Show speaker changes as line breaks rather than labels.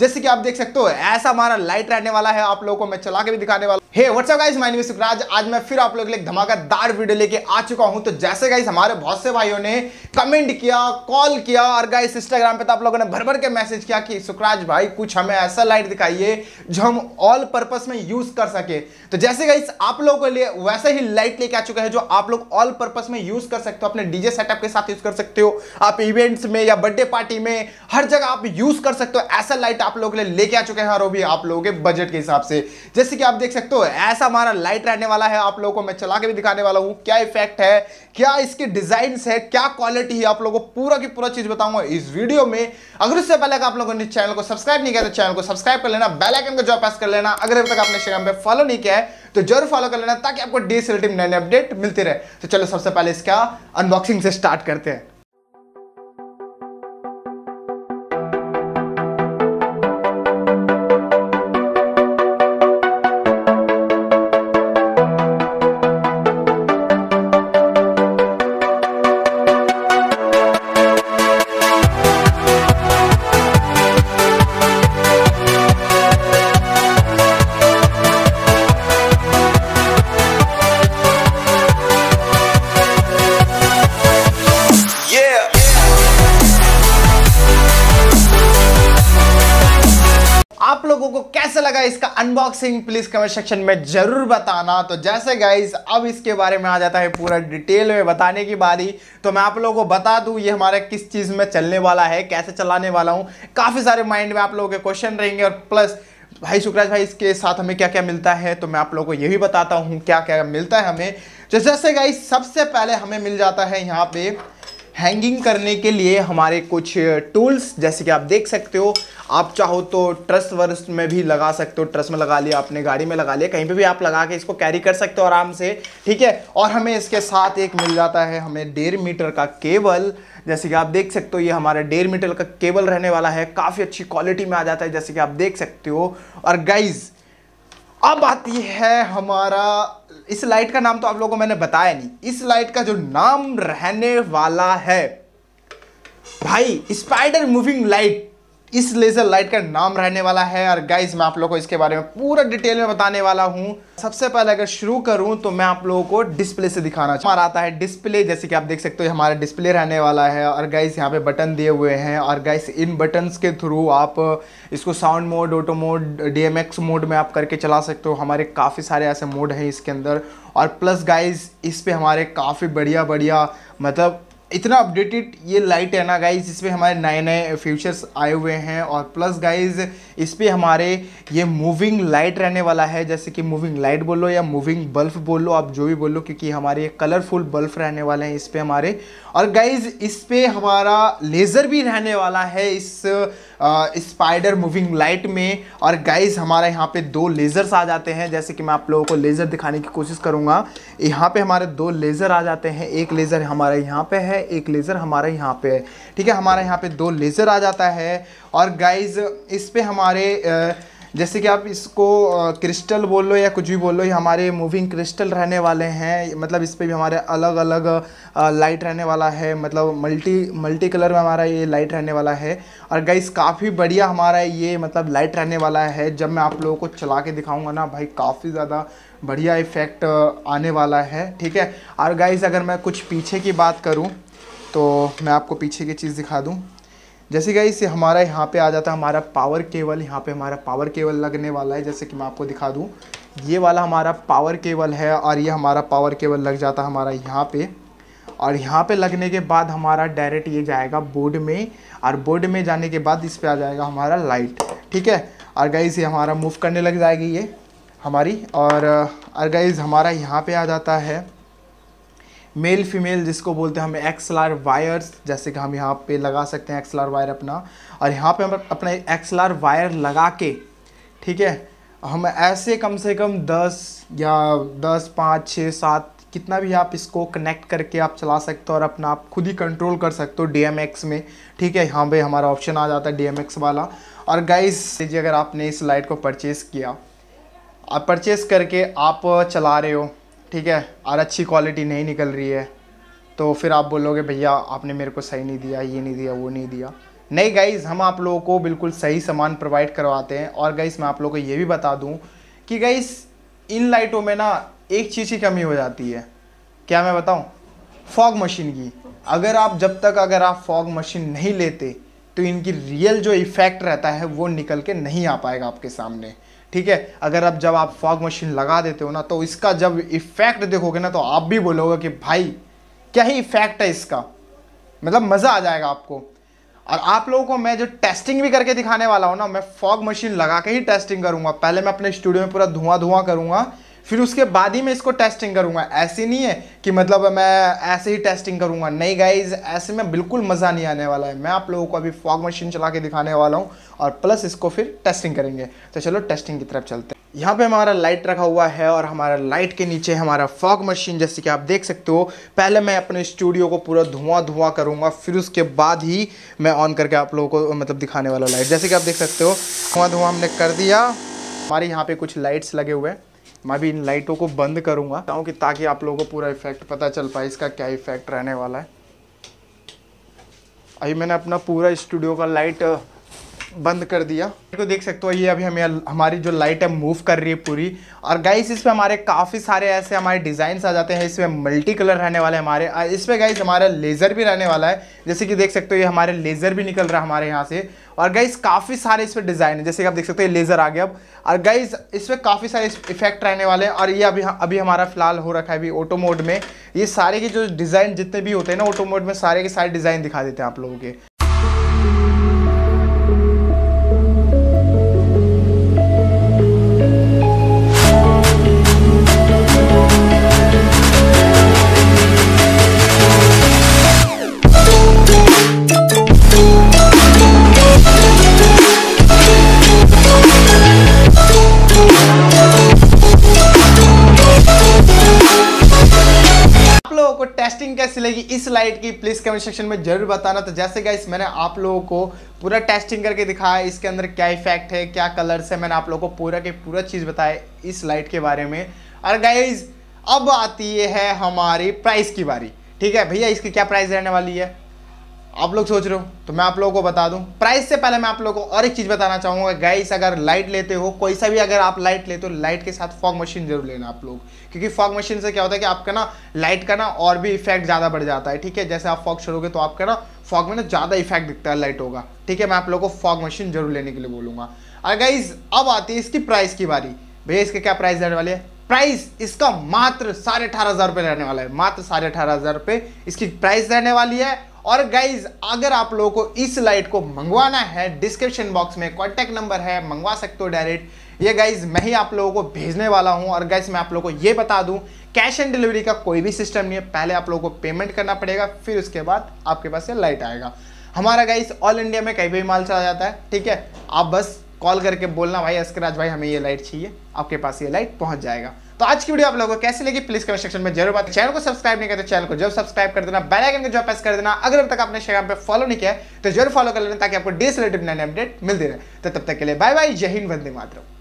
जैसे कि आप देख सकते हो ऐसा हमारा लाइट रहने वाला है आप लोगों को मैं चला के भी दिखाने वाला hey what's up guys my name Sukhraj आज मैं फिर आप लोग के लिए धमाकेदार वीडियो लेके आ चुका हूं तो जैसे गाइस हमारे बहुत से भाइयों ने कमेंट किया कॉल किया और गाइस इंस्टाग्राम पे तो आप लोगों ने भर भर के मैसेज किया कि सुखराज भाई कुछ हमें ऐसा लाइट दिखाइए जो हम ऑल पर्पस में यूज कर सके तो जैसे गाइस आप लोगों के लिए वैसे ही लाइट लेके आ चुका है जो आप लोग ऑल पर्पज में यूज कर सकते हो अपने डीजे सेटअप के साथ यूज कर सकते हो आप इवेंट्स में या बर्थडे पार्टी में हर जगह आप यूज कर सकते हो ऐसा लाइट आप लोगों के लिए लेके आ चुके हैं और वो भी आप लोगों के बजट के हिसाब से जैसे कि आप देख सकते हो ऐसा हमारा लाइट रहने वाला है आप लोगों को मैं चला के भी दिखाने वाला हूँ क्या इफेक्ट है क्या इसके डिजाइन है क्या क्वालिटी है आप लोगों को पूरा की पूरा चीज बताऊंगा इस वीडियो में अगर उससे पहले आप लोगों ने चैनल को सब्सक्राइब नहीं किया तो चैनल को सब्सक्राइब कर लेना बेलाइकन का जो प्रेस कर लेना अगर अभी तक आपने इंस्टाग्राम पर फॉलो नहीं किया है तो जरूर फॉलो कर लेना ताकि आपको डी से रिलेटिव नए अपडेट मिलते रहे तो चलो सबसे पहले इसका अनबॉक्सिंग से स्टार्ट करते हैं लगा इसका अनबॉक्सिंग प्लीज कमेंट सेक्शन में जरूर बताना तो जैसे गाइज अब इसके बारे में आ जाता है पूरा डिटेल में बताने की बारी तो मैं आप लोगों को बता दूं ये हमारा किस चीज़ में चलने वाला है कैसे चलाने वाला हूं काफ़ी सारे माइंड में आप लोगों के क्वेश्चन रहेंगे और प्लस भाई सुखराज भाई इसके साथ हमें क्या क्या मिलता है तो मैं आप लोगों को ये भी बताता हूँ क्या क्या मिलता है हमें तो जैसे गाइज सबसे पहले हमें मिल जाता है यहाँ पे हैंगिंग करने के लिए हमारे कुछ टूल्स जैसे कि आप देख सकते हो आप चाहो तो ट्रस वर्स में भी लगा सकते हो ट्रस में लगा लिया आपने गाड़ी में लगा लिया कहीं पे भी आप लगा के इसको कैरी कर सकते हो आराम से ठीक है और हमें इसके साथ एक मिल जाता है हमें डेढ़ मीटर का केबल जैसे कि आप देख सकते हो ये हमारा डेढ़ मीटर का केबल रहने वाला है काफ़ी अच्छी क्वालिटी में आ जाता है जैसे कि आप देख सकते हो और गाइज अब आती है हमारा इस लाइट का नाम तो आप लोगों को मैंने बताया नहीं इस लाइट का जो नाम रहने वाला है भाई स्पाइडर मूविंग लाइट इस लेज़र लाइट का नाम रहने वाला है और गाइज मैं आप लोगों को इसके बारे में पूरा डिटेल में बताने वाला हूँ सबसे पहले अगर शुरू करूँ तो मैं आप लोगों को डिस्प्ले से दिखाना चाहूँ आता है डिस्प्ले जैसे कि आप देख सकते हो हमारा डिस्प्ले रहने वाला है और गाइज यहाँ पे बटन दिए हुए हैं और गाइस इन बटन के थ्रू आप इसको sound mode auto mode D mode में आप करके चला सकते हो हमारे काफ़ी सारे ऐसे मोड हैं इसके अंदर और प्लस गाइज इस पर हमारे काफ़ी बढ़िया बढ़िया मतलब इतना अपडेटेड ये लाइट है ना गाइज इसमें हमारे नए नए फ्यूचर्स आए हुए हैं और प्लस गाइज इस पर हमारे ये मूविंग लाइट रहने वाला है जैसे कि मूविंग लाइट बोलो या मूविंग बल्ब बोलो आप जो भी बोलो क्योंकि हमारे ये कलरफुल बल्ब रहने वाले हैं इस पर हमारे और गाइज इस पर हमारा लेज़र भी रहने वाला है इस स्पाइडर मूविंग लाइट में और गाइज हमारे यहाँ पे दो लेज़र्स आ जाते हैं जैसे कि मैं आप लोगों को लेज़र दिखाने की कोशिश करूँगा यहाँ पे हमारे दो लेज़र आ जाते हैं एक लेज़र हमारे यहाँ पे है एक लेज़र हमारे यहाँ पे है ठीक है हमारे यहाँ पे दो लेज़र आ जाता है और गाइज इस पर हमारे जैसे कि आप इसको क्रिस्टल बोल लो या कुछ भी बोल लो ये हमारे मूविंग क्रिस्टल रहने वाले हैं मतलब इस पर भी हमारे अलग अलग लाइट रहने वाला है मतलब मल्टी मल्टी कलर में हमारा ये लाइट रहने वाला है और गाइस काफ़ी बढ़िया हमारा ये मतलब लाइट रहने वाला है जब मैं आप लोगों को चला के दिखाऊंगा ना भाई काफ़ी ज़्यादा बढ़िया इफ़ेक्ट आने वाला है ठीक है और गाइज़ अगर मैं कुछ पीछे की बात करूँ तो मैं आपको पीछे की चीज़ दिखा दूँ जैसे कि इसे हमारा यहाँ पे आ जाता है हमारा पावर केबल यहाँ पे हमारा पावर केबल लगने वाला है जैसे कि मैं आपको दिखा दूँ ये वाला हमारा पावर केबल है और ये हमारा पावर केबल लग जाता है हमारा यहाँ पे और यहाँ पे लगने के बाद हमारा डायरेक्ट ये जाएगा बोर्ड में और बोर्ड में जाने के बाद इस पर आ जाएगा हमारा लाइट ठीक है और गाइज़ ये हमारा मूव करने लग जाएगी ये हमारी और और गाइज़ हमारा यहाँ पे आ जाता है मेल फीमेल जिसको बोलते हैं हम एक्स एल आर वायर्स जैसे कि हम यहाँ पे लगा सकते हैं एक्स एल आर वायर अपना और यहाँ पे हम अपना एक्स एल आर वायर लगा के ठीक है हम ऐसे कम से कम दस या दस पाँच छः सात कितना भी आप इसको कनेक्ट करके आप चला सकते हो और अपना आप खुद ही कंट्रोल कर सकते हो डी में ठीक है यहाँ पे हमारा ऑप्शन आ जाता है डी वाला और गाइस जी अगर आपने इस लाइट को परचेस किया आप परचेस करके आप चला रहे हो ठीक है और अच्छी क्वालिटी नहीं निकल रही है तो फिर आप बोलोगे भैया आपने मेरे को सही नहीं दिया ये नहीं दिया वो नहीं दिया नहीं गाइज़ हम आप लोगों को बिल्कुल सही सामान प्रोवाइड करवाते हैं और गाइज़ मैं आप लोगों को ये भी बता दूं कि गाइज़ इन लाइटों में ना एक चीज़ की कमी हो जाती है क्या मैं बताऊं फॉग मशीन की अगर आप जब तक अगर आप फॉग मशीन नहीं लेते तो इनकी रियल जो इफ़ेक्ट रहता है वो निकल के नहीं आ पाएगा आपके सामने ठीक है अगर अब जब आप फॉग मशीन लगा देते हो ना तो इसका जब इफेक्ट देखोगे ना तो आप भी बोलोगे कि भाई क्या ही इफेक्ट है इसका मतलब मज़ा आ जाएगा आपको और आप लोगों को मैं जो टेस्टिंग भी करके दिखाने वाला हूँ ना मैं फॉग मशीन लगा के ही टेस्टिंग करूँगा पहले मैं अपने स्टूडियो में पूरा धुआं धुआं करूँगा फिर उसके बाद ही मैं इसको टेस्टिंग करूँगा ऐसे नहीं है कि मतलब मैं ऐसे ही टेस्टिंग करूँगा नहीं गाइज ऐसे में बिल्कुल मज़ा नहीं आने वाला है मैं आप लोगों को अभी फॉग मशीन चला के दिखाने वाला हूँ और प्लस इसको फिर टेस्टिंग करेंगे तो चलो टेस्टिंग की तरफ चलते हैं यहाँ पे हमारा लाइट रखा हुआ है और हमारा लाइट के नीचे हमारा फॉग मशीन जैसे कि आप देख सकते हो पहले मैं अपने स्टूडियो को पूरा धुआं धुआं करूँगा फिर उसके बाद ही मैं ऑन करके आप लोगों को मतलब दिखाने वाला लाइट जैसे कि आप देख सकते हो धुआं धुआं हमने कर दिया हमारे यहाँ पे कुछ लाइट्स लगे हुए हैं मैं भी इन लाइटों को बंद करूंगा चाहूँ कि ताकि आप लोगों को पूरा इफेक्ट पता चल पाए इसका क्या इफेक्ट रहने वाला है अभी मैंने अपना पूरा स्टूडियो का लाइट बंद कर दिया तो देख सकते हो ये अभी हमें हमारी जो लाइट है मूव कर रही है पूरी और गाइस इसमें हमारे काफ़ी सारे ऐसे हमारे डिजाइन आ जाते हैं इसमें मल्टी कलर रहने वाले हमारे इसमें गाइस हमारा लेज़र भी रहने वाला है जैसे कि देख सकते हो ये हमारे लेज़र भी निकल रहा है हमारे यहाँ से और गाइज काफ़ी सारे इसमें डिज़ाइन है जैसे कि आप देख सकते हैं लेज़र आ गया अब और गाइज इसमें काफ़ी सारे इफेक्ट रहने वाले हैं और ये अभी अभी हमारा फिलहाल हो रखा है अभी ऑटो मोड में ये सारे के जो डिज़ाइन जितने भी होते हैं ना ऑटो मोड में सारे के सारे डिज़ाइन दिखा देते हैं आप लोगों के टेस्टिंग कैसी लगी इस लाइट की प्लीज़ कमेंट सेक्शन में जरूर बताना तो जैसे गाइस मैंने आप लोगों को पूरा टेस्टिंग करके दिखाया इसके अंदर क्या इफेक्ट है क्या कलर है मैंने आप लोगों को पूरा के पूरा चीज़ बताया इस लाइट के बारे में और गाइज अब आती है हमारी प्राइस की बारी ठीक है भैया इसकी क्या प्राइस रहने वाली है आप लोग सोच रहे हो तो मैं आप लोगों को बता दूं प्राइस से पहले मैं आप लोगों को और एक चीज़ बताना चाहूंगा गाइस अगर लाइट लेते हो कोई सा भी अगर आप लाइट लेते हो लाइट के साथ फॉग मशीन जरूर लेना आप लोग क्योंकि फॉग मशीन से क्या होता है कि आपका ना लाइट का ना और भी इफेक्ट ज़्यादा बढ़ जाता है ठीक है जैसे आप फॉग छोड़ोगे तो आपका ना फॉग में ना ज़्यादा इफेक्ट दिखता है लाइट होगा ठीक है मैं आप लोग को फॉग मशीन जरूर लेने के लिए बोलूंगा अरे गाइज अब आती है इसकी प्राइस की बारी भैया इसके क्या प्राइस रहने वाले है प्राइस इसका मात्र साढ़े अठारह हज़ार रुपये रहने वाला है मात्र साढ़े अठारह हज़ार रुपए इसकी प्राइस रहने वाली है और गाइज अगर आप लोगों को इस लाइट को मंगवाना है डिस्क्रिप्शन बॉक्स में कॉन्टैक्ट नंबर है मंगवा सकते हो डायरेक्ट ये गाइज मैं ही आप लोगों को भेजने वाला हूँ और गाइज मैं आप लोगों को ये बता दूँ कैश ऑन डिलीवरी का कोई भी सिस्टम नहीं है पहले आप लोगों को पेमेंट करना पड़ेगा फिर उसके बाद आपके पास ये लाइट आएगा हमारा गाइस ऑल इंडिया में कहीं भी माल चला जाता है ठीक है आप बस कॉल करके बोलना भाई अस्कराज भाई हमें ये लाइट चाहिए आपके पास ये लाइट पहुंच जाएगा तो आज की वीडियो आप लोगों को कैसे लगी प्लीज कमेंट सेक्शन में जरूर बात चैनल को सब्सक्राइब नहीं करते तो चैनल को जब सब्सक्राइब कर देना बेल आइकन को जो प्रेस कर देना अगर अब तक आपने शेयर पे फॉलो नहीं किया तो जरूर फॉलो कर लेना ताकि आपको डेस रिलेटेड नए अपडेट मिलते रहे तो तब तक के लिए बाय बाय जय हिंद वंदे मातरम